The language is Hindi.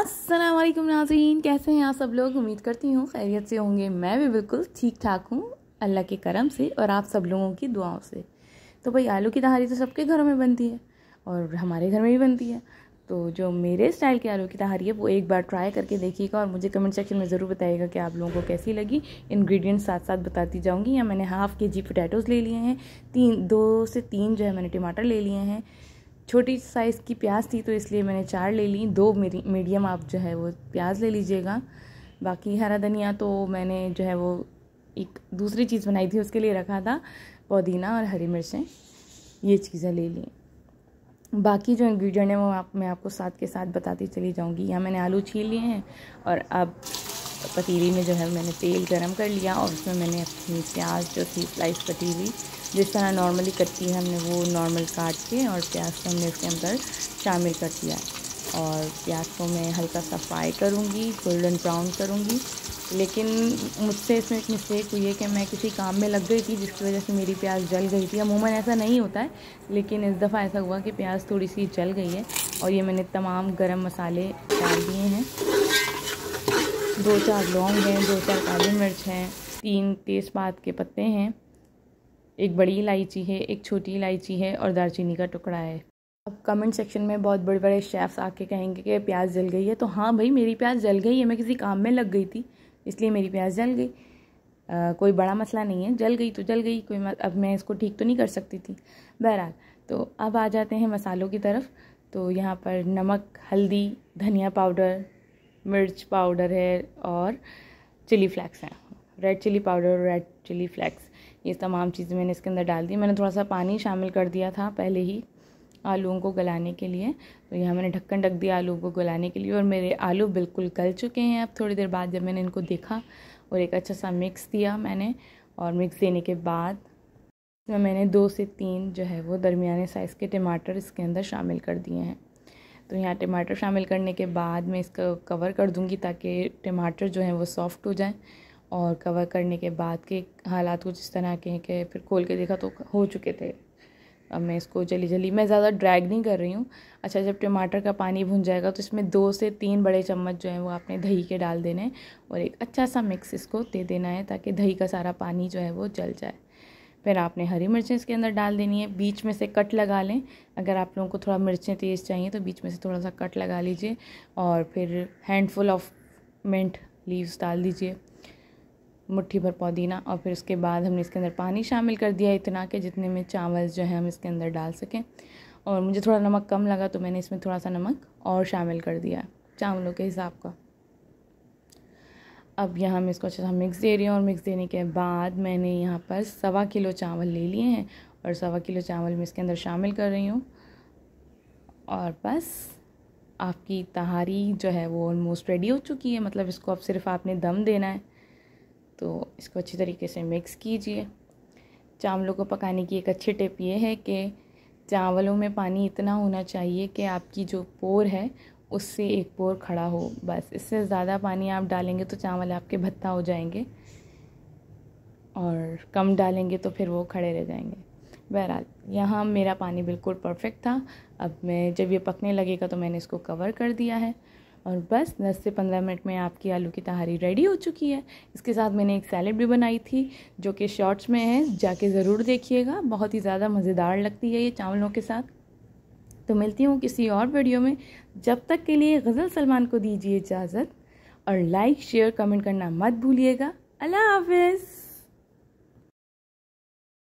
असलम नाजरीन कैसे हैं आप सब लोग उम्मीद करती हूँ खैरियत से होंगे मैं भी बिल्कुल ठीक ठाक हूँ अल्लाह के करम से और आप सब लोगों की दुआओं से तो भाई आलू की तहारी तो सबके घरों में बनती है और हमारे घर में भी बनती है तो जो मेरे स्टाइल के आलू की तहारी है वो एक बार ट्राई करके देखिएगा और मुझे कमेंट सेक्शन में ज़रूर बताइएगा कि आप लोगों को कैसी लगी इन्ग्रीडियंट्स साथ साथ बताती जाऊँगी या मैंने हाफ़ के जी पोटैटोज़ ले लिए हैं तीन दो से तीन जो है मैंने टमाटर ले लिए हैं छोटी साइज़ की प्याज थी तो इसलिए मैंने चार ले ली दो मेरी मीडियम आप जो है वो प्याज ले लीजिएगा बाकी हरा धनिया तो मैंने जो है वो एक दूसरी चीज़ बनाई थी उसके लिए रखा था पुदीना और हरी मिर्चें ये चीज़ें ले ली बाकी जो इंग्रेडिएंट हैं वो आप मैं आपको साथ के साथ बताती चली जाऊँगी यहाँ मैंने आलू छील लिए हैं और अब पतीली में जो है मैंने तेल गरम कर लिया और उसमें मैंने अपनी प्याज जो थी स्लाइस पतीली जिस तरह नॉर्मली कटती है हमने वो नॉर्मल काट के और प्याज को हमने इसके अंदर शामिल कर दिया और प्याज को मैं हल्का सा फ्राई करूँगी गोल्डन ब्राउन करूँगी लेकिन मुझसे इसमें एक मिस्टेक हुई है कि मैं किसी काम में लग गई थी जिसकी वजह से मेरी प्याज जल गई थी अमूमन ऐसा नहीं होता है लेकिन इस दफ़ा ऐसा हुआ कि प्याज थोड़ी सी जल गई है और ये मैंने तमाम गरम मसाले डाल दिए हैं दो चार लौंग हैं दो चार काली मिर्च हैं तीन तेज़पात के पत्ते हैं एक बड़ी इलायची है एक छोटी इलायची है और दालचीनी का टुकड़ा है अब कमेंट सेक्शन में बहुत बड़े बड़े शेफ़्स आके कहेंगे कि प्याज जल गई है तो हाँ भाई मेरी प्याज जल गई है मैं किसी काम में लग गई थी इसलिए मेरी प्याज जल गई आ, कोई बड़ा मसला नहीं है जल गई तो जल गई कोई अब मैं इसको ठीक तो नहीं कर सकती थी बहरहाल तो अब आ जाते हैं मसालों की तरफ तो यहाँ पर नमक हल्दी धनिया पाउडर मिर्च पाउडर है और चिली फ्लैक्स हैं रेड चिली पाउडर और रेड चिली फ्लेक्स ये तमाम चीज़ें मैंने इसके अंदर डाल दी मैंने थोड़ा सा पानी शामिल कर दिया था पहले ही आलूओं को गलाने के लिए तो यहाँ मैंने ढक्कन ढक दिया आलू को गलाने के लिए और मेरे आलू बिल्कुल गल चुके हैं अब थोड़ी देर बाद जब मैंने इनको देखा और एक अच्छा सा मिक्स दिया मैंने और मिक्स देने के बाद इसमें मैंने दो से तीन जो है वो दरमियाने साइज़ के टमाटर इसके अंदर शामिल कर दिए हैं तो यहाँ टमाटर शामिल करने के बाद मैं इसका कवर कर दूँगी ताकि टमाटर जो हैं वो सॉफ़्ट हो जाएँ और कवर करने के बाद के हालात कुछ इस तरह के हैं कि फिर खोल के देखा तो हो चुके थे अब मैं इसको जल्दी जल्दी मैं ज़्यादा ड्रैग नहीं कर रही हूँ अच्छा जब टमाटर का पानी भुन जाएगा तो इसमें दो से तीन बड़े चम्मच जो है वो आपने दही के डाल देने हैं और एक अच्छा सा मिक्स इसको दे देना है ताकि दही का सारा पानी जो है वो जल जाए फिर आपने हरी मिर्चें इसके अंदर डाल देनी है बीच में से कट लगा लें अगर आप लोगों को थोड़ा मिर्चें तेज़ चाहिए तो बीच में से थोड़ा सा कट लगा लीजिए और फिर हैंडफुल ऑफ मिंट लीव्स डाल दीजिए मुट्ठी भर पुदीना और फिर उसके बाद हमने इसके अंदर पानी शामिल कर दिया इतना कि जितने में चावल जो है हम इसके अंदर डाल सकें और मुझे थोड़ा नमक कम लगा तो मैंने इसमें थोड़ा सा नमक और शामिल कर दिया चावलों के हिसाब का अब यहाँ हम इसको अच्छा सा मिक्स दे रही हूँ और मिक्स देने के बाद मैंने यहाँ पर सवा किलो चावल ले लिए हैं और सवा किलो चावल मैं इसके अंदर शामिल कर रही हूँ और बस आपकी तहारी जो है वो ऑलमोस्ट रेडी हो चुकी है मतलब इसको अब सिर्फ आपने दम देना है तो इसको अच्छी तरीके से मिक्स कीजिए चावलों को पकाने की एक अच्छी टिप ये है कि चावलों में पानी इतना होना चाहिए कि आपकी जो पोर है उससे एक पोर खड़ा हो बस इससे ज़्यादा पानी आप डालेंगे तो चावल आपके भत्ता हो जाएंगे और कम डालेंगे तो फिर वो खड़े रह जाएंगे बहरहाल यहाँ मेरा पानी बिल्कुल परफेक्ट था अब मैं जब ये पकने लगेगा तो मैंने इसको कवर कर दिया है और बस 10 से 15 मिनट में आपकी आलू की तहारी रेडी हो चुकी है इसके साथ मैंने एक सैलड भी बनाई थी जो कि शॉर्ट्स में है जाके ज़रूर देखिएगा बहुत ही ज़्यादा मज़ेदार लगती है ये चावलों के साथ तो मिलती हूँ किसी और वीडियो में जब तक के लिए गज़ल सलमान को दीजिए इजाज़त और लाइक शेयर कमेंट करना मत भूलिएगा अल्लाह हाफिज़